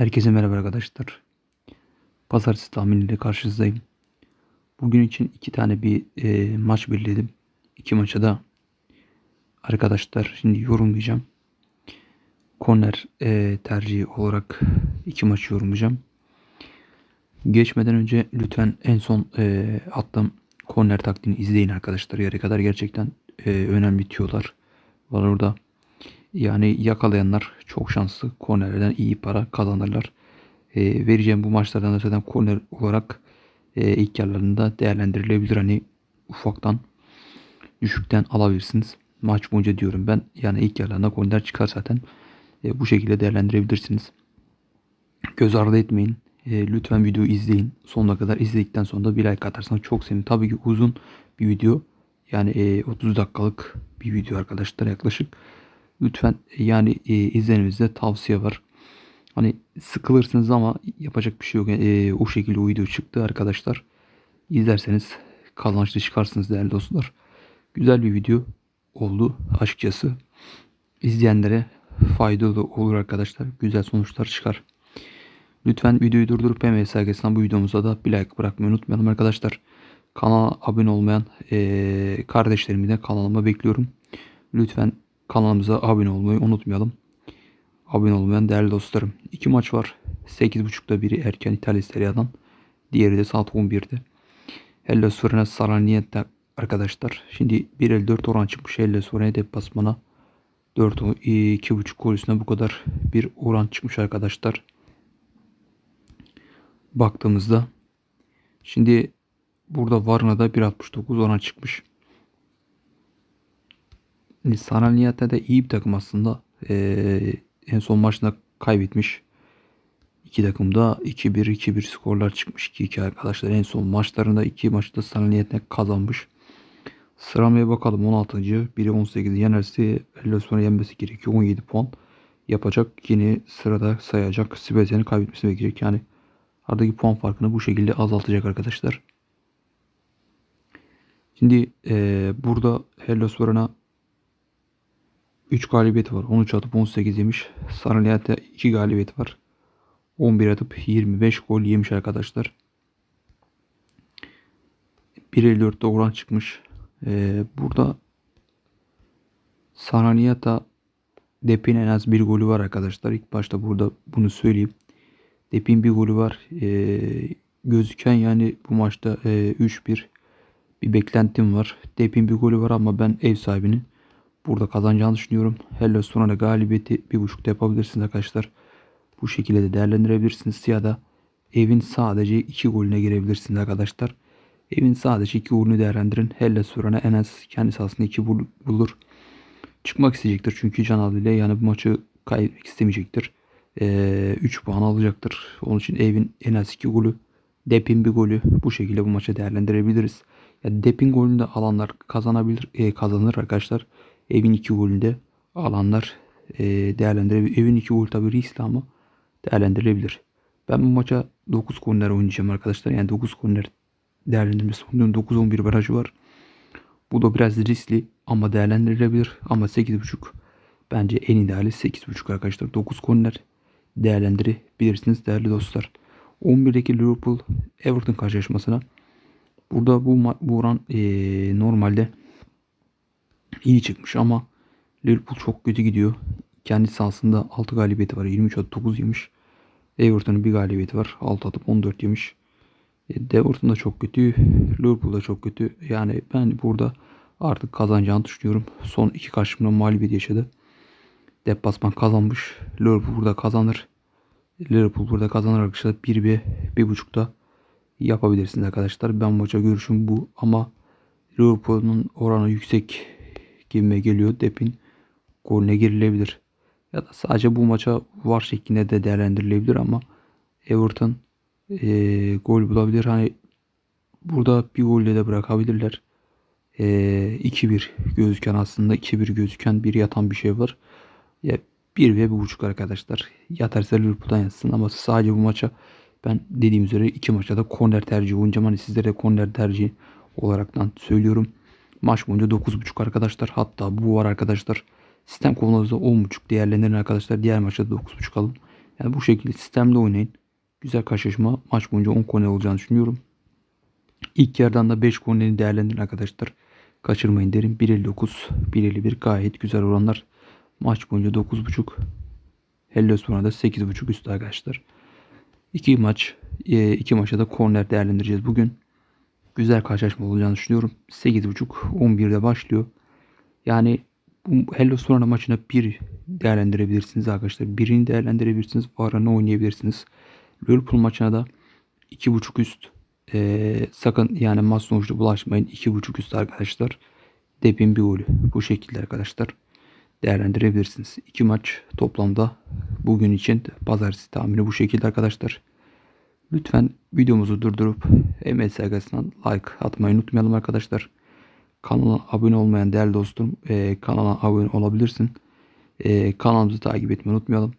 Herkese merhaba arkadaşlar. Pazartesi tahminiyle karşınızdayım. Bugün için iki tane bir e, maç belirledim. İki maça da arkadaşlar şimdi yorumlayacağım. Korner e, tercihi olarak iki maçı yorumlayacağım. Geçmeden önce lütfen en son e, attığım korner taktiğini izleyin arkadaşlar. yarı kadar gerçekten e, önemli tiyolar var orada. Yani yakalayanlar çok şanslı. Kornerlerden iyi para kazanırlar. E, vereceğim bu maçlardan da zaten korner olarak e, ilk yerlerinde değerlendirilebilir. Hani ufaktan düşükten alabilirsiniz. Maç boyunca diyorum ben. Yani ilk yerlerinde korner çıkar zaten. E, bu şekilde değerlendirebilirsiniz. Göz ardı etmeyin. E, lütfen videoyu izleyin. Sonuna kadar izledikten sonra da bir like atarsanız çok sevinirim. Tabii ki uzun bir video. Yani e, 30 dakikalık bir video arkadaşlar yaklaşık. Lütfen e, yani e, izlenimizde tavsiye var. Hani sıkılırsınız ama yapacak bir şey yok. E, o şekilde video çıktı arkadaşlar. İzlerseniz kazançlı çıkarsınız değerli dostlar. Güzel bir video oldu açıkçası. İzleyenlere faydalı olur arkadaşlar. Güzel sonuçlar çıkar. Lütfen videoyu durdurup hem hesabından bu videomuza da bir like bırakmayı unutmayalım arkadaşlar. Kanala abone olmayan e, kardeşlerimi de kanalıma bekliyorum. Lütfen Kanalımıza abone olmayı unutmayalım. Abone olmayan değerli dostlarım. İki maç var. 8.30'da biri erken İtalya Serie Diğeri de saat 11'de. Hellas Fırına Saraniye'de arkadaşlar. Şimdi 1.54 oran çıkmış Hellas Fırına deplasmana. 4 2.5 gol üstüne bu kadar bir oran çıkmış arkadaşlar. Baktığımızda şimdi burada Varna'da 1.69 oran çıkmış. Hani Saraliyat'ta da iyi bir takım aslında. Ee, en son maçında kaybetmiş. İki da 2-1 2-1 skorlar çıkmış ki iki arkadaşlar en son maçlarında iki maçta Saraliyat'ta kazanmış. Sıramaya bakalım 16. Biri 18 yenerse Elosman'ı yenmesi gerekiyor. 17 puan yapacak. Yeni sırada sayacak. Sibezen'i kaybetmesi bekleyecek. Yani aradaki puan farkını bu şekilde azaltacak arkadaşlar. Şimdi e, burada Hellas 3 galibiyet var. 13 atıp 18 yemiş. Sarılayat'ta 2 galibiyet var. 11 atıp 25 gol yemiş arkadaşlar. 1.54'te oran çıkmış. Ee, burada Sarılayat'a Depin en az bir golü var arkadaşlar. İlk başta burada bunu söyleyeyim. Depin bir golü var. Ee, gözüken yani bu maçta e, 3-1 bir beklentim var. Depin bir golü var ama ben ev sahibinin Burada kazanacağını düşünüyorum. Hello Sonora galibiyeti bir buçukta yapabilirsiniz arkadaşlar. Bu şekilde de değerlendirebilirsiniz. Ya da evin sadece iki golüne girebilirsiniz arkadaşlar. Evin sadece iki golünü değerlendirin. Hello Sonora en az kendi aslında iki bulur. Çıkmak isteyecektir çünkü Can adıyla yani bu maçı kaybetmek istemeyecektir. Ee, puan alacaktır. Onun için evin en az 2 golü, Dep'in bir golü bu şekilde bu maça değerlendirebiliriz. Yani Dep'in golünü de alanlar kazanabilir, e, kazanır arkadaşlar evin iki golünde alanlar e, değerlendirebilir. Evin iki gol tabi riskli ama değerlendirilebilir. Ben bu maça 9 korner oynayacağım arkadaşlar. Yani 9 korner değerlendirmesi. Bunun 9-11 barajı var. Bu da biraz riskli ama değerlendirilebilir. Ama 8.5 bence en ideali 8.5 arkadaşlar. 9 korner değerlendirebilirsiniz değerli dostlar. 11'deki Liverpool Everton karşılaşmasına burada bu bu oran e, normalde iyi çıkmış ama Liverpool çok kötü gidiyor. Kendi sahasında 6 galibiyeti var. 23 atıp 9 yemiş. Everton'un bir galibiyeti var. 6 atıp 14 yemiş. E, Everton da çok kötü. Liverpool da çok kötü. Yani ben burada artık kazanacağını düşünüyorum. Son iki karşımda mağlubiyet yaşadı. Deplasman kazanmış. Liverpool burada kazanır. Liverpool burada kazanır arkadaşlar. 1 bir buçukta yapabilirsiniz arkadaşlar. Ben maça görüşüm bu ama Liverpool'un oranı yüksek gibime geliyor. Depin golüne girilebilir. Ya da sadece bu maça var şeklinde de değerlendirilebilir ama Everton e, gol bulabilir. Hani burada bir golle de bırakabilirler. E, 2-1 gözüken aslında 2-1 gözüken bir yatan bir şey var. Ya 1 ve 1.5 arkadaşlar. Yatarsa Liverpool'dan yatsın ama sadece bu maça ben dediğim üzere iki maçta da korner tercihi oynayacağım. Hani sizlere de korner tercihi olaraktan söylüyorum. Maç boyunca 9.5 arkadaşlar. Hatta bu var arkadaşlar. Sistem konularınızda 10.5 değerlendirin arkadaşlar. Diğer maçta 9.5 alın. Yani bu şekilde sistemde oynayın. Güzel karşılaşma. Maç boyunca 10 korner olacağını düşünüyorum. İlk yerden de 5 korneri değerlendirin arkadaşlar. Kaçırmayın derim. 1.59, 1.51 gayet güzel oranlar. Maç boyunca 9.5. Hellos sonra da 8.5 üstü arkadaşlar. İki maç, e, iki maçta da korner değerlendireceğiz bugün güzel karşılaşma olacağını düşünüyorum. 8.30-11'de başlıyor. Yani bu Hello Sorana maçına bir değerlendirebilirsiniz arkadaşlar. Birini değerlendirebilirsiniz. Varane oynayabilirsiniz. Liverpool maçına da 2.5 üst e, sakın yani maç sonuçta bulaşmayın. 2.5 üst arkadaşlar. Depin bir golü. Bu şekilde arkadaşlar değerlendirebilirsiniz. İki maç toplamda bugün için pazartesi tahmini bu şekilde arkadaşlar. Lütfen videomuzu durdurup emek sayfasından like atmayı unutmayalım arkadaşlar. Kanala abone olmayan değerli dostum e, kanala abone olabilirsin. E, kanalımızı takip etmeyi unutmayalım.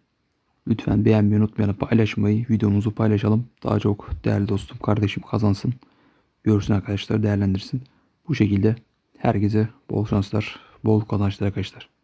Lütfen beğenmeyi unutmayalım. Paylaşmayı, videomuzu paylaşalım. Daha çok değerli dostum, kardeşim kazansın. Görsün arkadaşlar, değerlendirsin. Bu şekilde herkese bol şanslar, bol kazançlar arkadaşlar.